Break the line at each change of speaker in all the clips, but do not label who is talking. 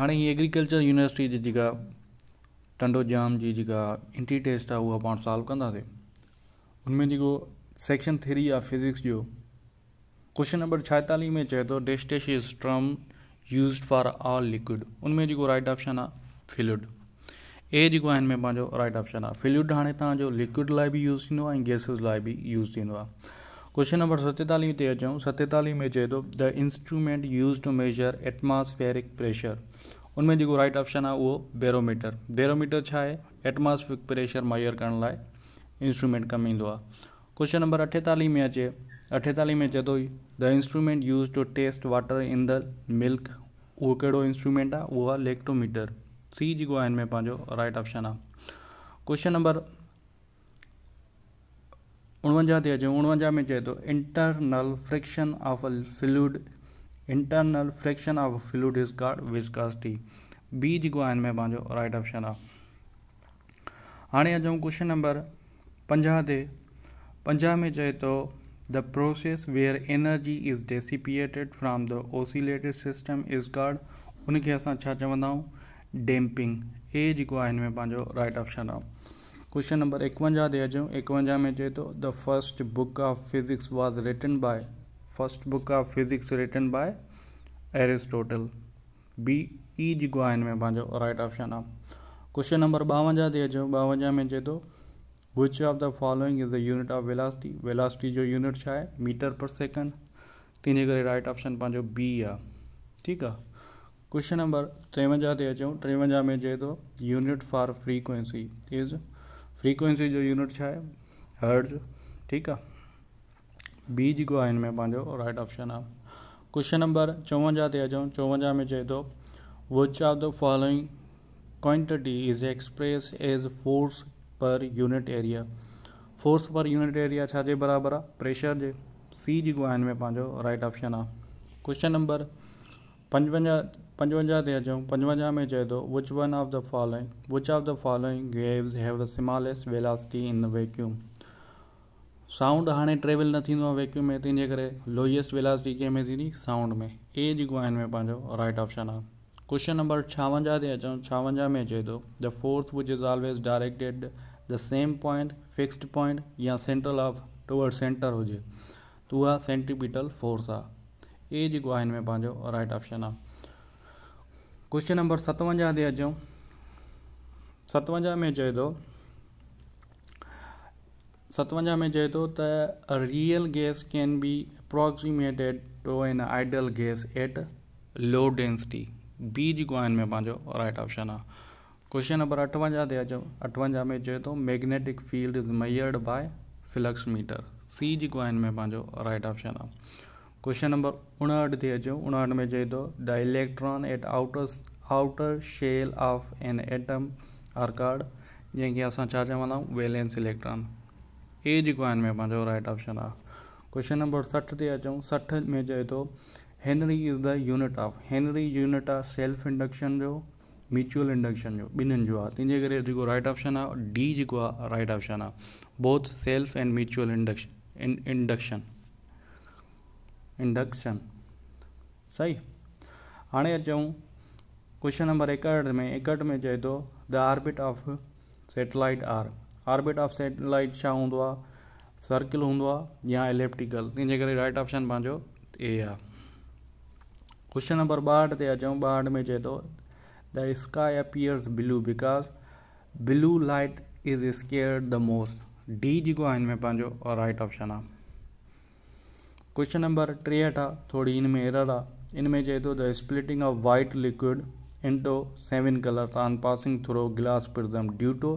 हाणे हीअ agriculture university जी जेका टंडो जाम जी जेका एंट्री टेस्ट आहे उहा पाण सॉल्व कंदासीं उनमें जेको सेक्शन थ्री आहे फिज़िक्स जो क्वेश्चन नंबर छाएतालीह में चए थो डेस्टेश स्ट्रम यूज़ फॉर ऑल लिक्विड उनमें जेको राइट ऑप्शन आहे फिलुड ए जेको आहे हिन में पंहिंजो राइट ऑप्शन आहे फिलुड हाणे तव्हांजो लिक्विड लाइ बि यूज़ थींदो आहे ऐं गैसिस लाइ बि यूज़ थींदो आहे क्वेश्चन नंबर सतेतालीह ते अचूं सतेतालीह में चए थो the instrument use to measure atmospheric pressure उनमें में जेको राइट ऑप्शन आहे उहो बेरोमीटर बेरोमीटर छा आहे एटमॉस्फेरिक प्रेशर मुयर करण लाइ इंस्ट्रुमेंट कमु ईंदो आहे कोश्चन नंबर अठेतालीह में अचे अठेतालीह में चए थो the instrument use to test water in the milk उहो कहिड़ो इंस्ट्रूमेंट आहे उहो आहे लेक्टोमीटर सी जेको आहे हिन में पंहिंजो राइट ऑप्शन आहे क्वेश्चन नंबर उणवंजाह ते अचूं उणवंजाह में चए थो internal friction of a fluid internal friction of fluid is called viscosity B जेको आहे हिन में पंहिंजो राइट ऑप्शन आहे हाणे अचूं क्वेश्चन नंबर पंजाह ते पंजाह में चए थो the process where energy is dissipated from the oscillated system is called उनखे असां छा चवंदा आहियूं डैम्पिंग ए जेको आहे हिन में पंहिंजो राइट ऑप्शन आहे क्वेश्चन नंबर एकवंजा दिया जो एकवंजा तो e. में चे तो the first book of physics was written by first book of physics written by Aristotle B E जो में पंहिंजो राइट ऑप्शन आ क्वेश्चन नंबर बावंजा ते जो बावंजा में चए तो which of the following is the unit of velocity velocity जो यूनिट है मीटर पर सेकंड तीन करे राइट ऑप्शन पंहिंजो बी आ ठीक है क्वेश्चन नंबर तेवंजा से अचूं टेवंजा में चए थो unit for frequency is frequency जो यूनिट छा हर्ज ठीक बी जो है इनमें राइट ऑप्शन आहे क्वेश्चन नंबर चौवंजा से अचूं चौवंजा में चए तो which of the following quantity is express as force per unit area force per unit area छाजे बराबर आ प्रेशर जे सी जो है इनमें राइट ऑप्शन आ क्वेश्चन नंबर 55 पंजवंजाहु ते अचूं पंजवंजाह में चए थो which one of the following which of the following waves have the smallest velocity in the vacuum sound हाणे ट्रेवल न थींदो आहे वैक्युम में तंहिंजे करे लोएस्ट वेलासिटी कंहिंमें थींदी साउंड में हीअ जेको आहे हिन में पंहिंजो राइट ऑप्शन आहे क्वेशन नंबर छावंजाहु ते अचूं छावंजाह में चए थो the force which is always directed the same point fix point या सेंट्रल ऑफ टूअड सेंटर हुजे त उहा सेंटीपिटल फोर्स आहे ए जो है हिन में राइट ऑप्शन आ क्वेश्चन नंबर सतवंजा ते अचूं सतवंजा में चए तो सतवंजा में चए तो त real gas can be approximated to an ideal gas at low density B जो है में राइट ऑप्शन आ क्वेश्चन नंबर अठवंजा ते अचूं अठवंजा में चए थो magnetic field is measured by flux meter C जो है हिन में राइट ऑप्शन आ क्वेश्चन नंबर उणहठि ते अचूं उणहठि में चए थो the electron at outer outer shell of an atom are called जंहिंखे असां छा चवंदा आहियूं वेलेंस इलेक्ट्रॉन ए जेको आहे हिन में पंहिंजो राइट ऑप्शन आहे क्वेश्चन नंबर सठि ते अचूं सठि में चए थो henry is the unit of henry unit आहे सेल्फ इंडक्शन जो म्यूचुअल इंडक्शन जो ॿिन्हिनि जो आहे तंहिंजे करे जेको राइट ऑप्शन आहे डी जेको आहे राइट ऑप्शन आहे both self and mutual induction induction induction सही हाणे अचूं क्वेश्चन नंबर एकहठि में एकहठि में चए थो the orbit of satellite or orbit of satellite छा हूंदो आहे सर्किल हूंदो आहे या इलेप्टिकल जंहिंजे करे राइट ऑप्शन पंहिंजो ए आहे क्वेश्चन नंबर ॿाहटि ते अचूं ॿाहटि में चए थो the sky appears blue because blue light is scattered the most D जेको आहे हिन में पंहिंजो राइट ऑप्शन आहे क्वेश्चन नंबर टे थोड़ी इनमें एरर आ इन में चए the splitting of white liquid into seven colours on passing through glass prism due to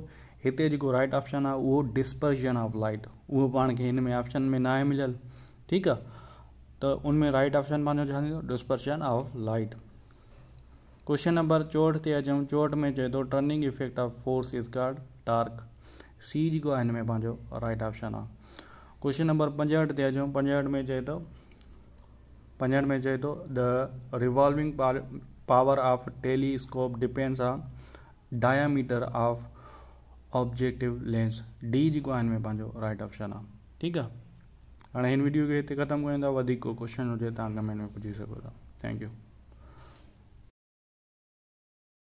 इतने जो राइट ऑप्शन आ वो डिस्पर्शन ऑफ लाइट वो पान के इनमें में ऑप्शन में ना मिलल ठीक है तो उनमें राइट ऑप्शन पंहिंजो dispersion of light question number चौहठ से अच्छा चौहठ में चए थो turning effect of force is called torque C जो तो इनमें में राइट ऑप्शन आ ક્વેશ્ચન નંબર પંજાટ ત્યાં જો પંજાટમાં જઈએ તો પંજાટમાં જઈએ તો the revolving power of telescope depends on diameter of objective lens d जी को हिन में पंहिंजो राइट ऑप्शन आहे ठीकु आहे हाणे हिन वीडियो खे हिते ख़तमु कयूं था वधीक को क्वेश्चन हुजे तव्हां कमेंट में पुछी सघो था थैंक यू